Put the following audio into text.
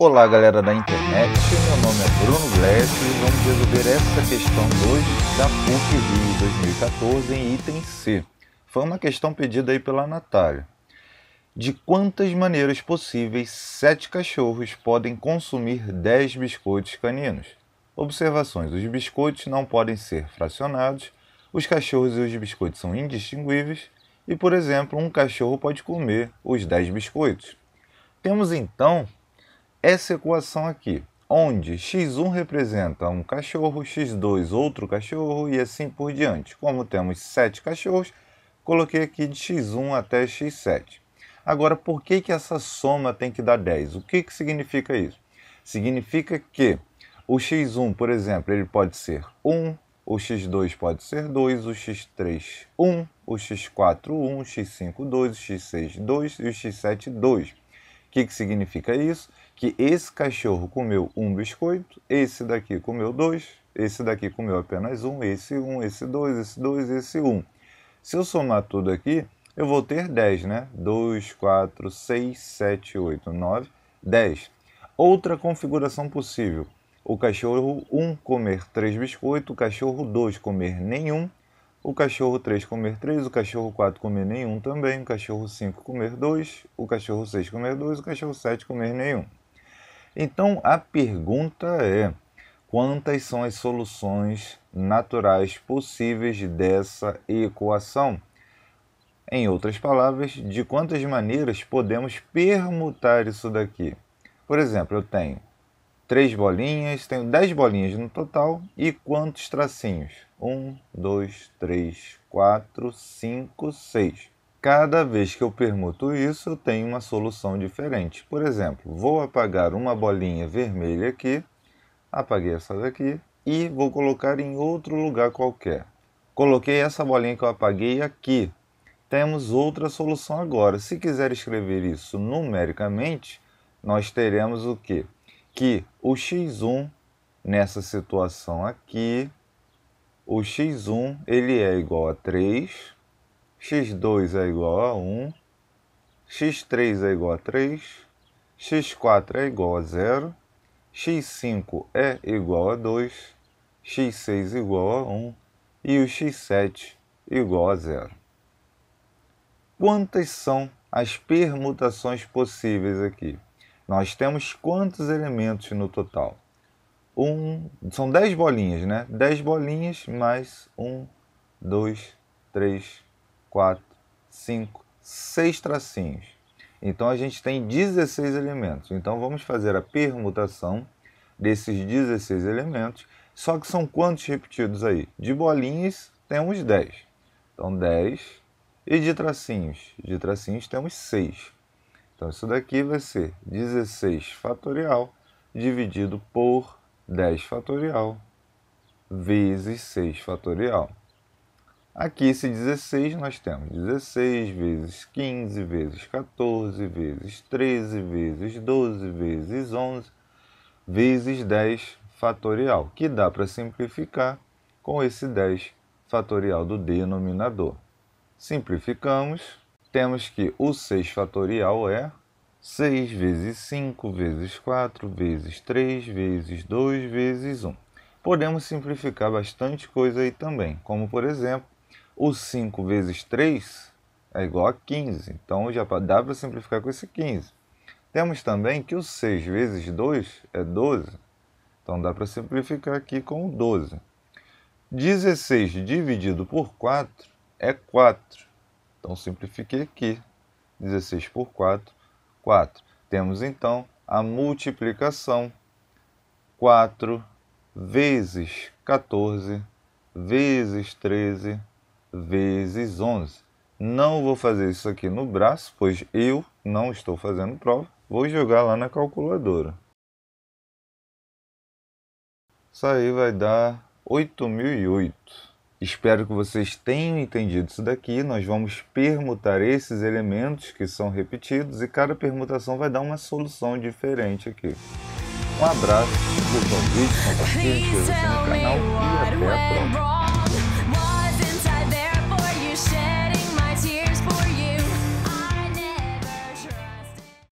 Olá, galera da internet. Meu nome é Bruno Glass e vamos resolver essa questão hoje da PUC Rio 2014 em item C. Foi uma questão pedida aí pela Natália. De quantas maneiras possíveis sete cachorros podem consumir 10 biscoitos caninos? Observações: os biscoitos não podem ser fracionados, os cachorros e os biscoitos são indistinguíveis e, por exemplo, um cachorro pode comer os 10 biscoitos. Temos então essa equação aqui, onde x1 representa um cachorro, x2 outro cachorro e assim por diante. Como temos 7 cachorros, coloquei aqui de x1 até x7. Agora, por que, que essa soma tem que dar 10? O que, que significa isso? Significa que o x1, por exemplo, ele pode ser 1, o x2 pode ser 2, o x3 1, o x4 1, o x5 2, o x6 2 e o x7 2. O que, que significa isso? Que esse cachorro comeu um biscoito, esse daqui comeu dois, esse daqui comeu apenas um, esse um, esse dois, esse dois, esse um. Se eu somar tudo aqui, eu vou ter 10, né? 2, 4, 6, 7, 8, 9, 10. Outra configuração possível. O cachorro 1 um comer 3 biscoitos, o cachorro 2 comer nenhum o cachorro 3 comer 3, o cachorro 4 comer nenhum também, o cachorro 5 comer 2, o cachorro 6 comer 2, o cachorro 7 comer nenhum. Então a pergunta é: quantas são as soluções naturais possíveis dessa equação? Em outras palavras, de quantas maneiras podemos permutar isso daqui? Por exemplo, eu tenho três bolinhas, tenho 10 bolinhas no total e quantos tracinhos? 1, 2, 3, 4, 5, 6. Cada vez que eu permuto isso, eu tenho uma solução diferente. Por exemplo, vou apagar uma bolinha vermelha aqui, apaguei essa daqui e vou colocar em outro lugar qualquer. Coloquei essa bolinha que eu apaguei aqui. Temos outra solução agora. Se quiser escrever isso numericamente, nós teremos o quê? Que o x1 nessa situação aqui o x1 ele é igual a 3, x2 é igual a 1, x3 é igual a 3, x4 é igual a 0, x5 é igual a 2, x6 igual a 1 e o x7 igual a 0. Quantas são as permutações possíveis aqui? Nós temos quantos elementos no total? um, são 10 bolinhas, né? 10 bolinhas mais 1, 2, 3, 4, 5, 6 tracinhos. Então a gente tem 16 elementos. Então vamos fazer a permutação desses 16 elementos. Só que são quantos repetidos aí? De bolinhas temos 10. Então 10 e de tracinhos, de tracinhos temos 6. Então isso daqui vai ser 16 fatorial dividido por 10 fatorial vezes 6 fatorial. Aqui, esse 16, nós temos 16 vezes 15, vezes 14, vezes 13, vezes 12, vezes 11, vezes 10 fatorial, que dá para simplificar com esse 10 fatorial do denominador. Simplificamos, temos que o 6 fatorial é 6 vezes 5 vezes 4 vezes 3 vezes 2 vezes 1. Podemos simplificar bastante coisa aí também, como por exemplo, o 5 vezes 3 é igual a 15, então já dá para simplificar com esse 15. Temos também que o 6 vezes 2 é 12, então dá para simplificar aqui com 12. 16 dividido por 4 é 4, então simplifiquei aqui, 16 por 4 4. Temos então a multiplicação 4 vezes 14 vezes 13 vezes 11. Não vou fazer isso aqui no braço, pois eu não estou fazendo prova. Vou jogar lá na calculadora. Isso aí vai dar 8008. Espero que vocês tenham entendido isso daqui. Nós vamos permutar esses elementos que são repetidos e cada permutação vai dar uma solução diferente aqui. Um abraço, curtam o vídeo, Compartilhe, se se no canal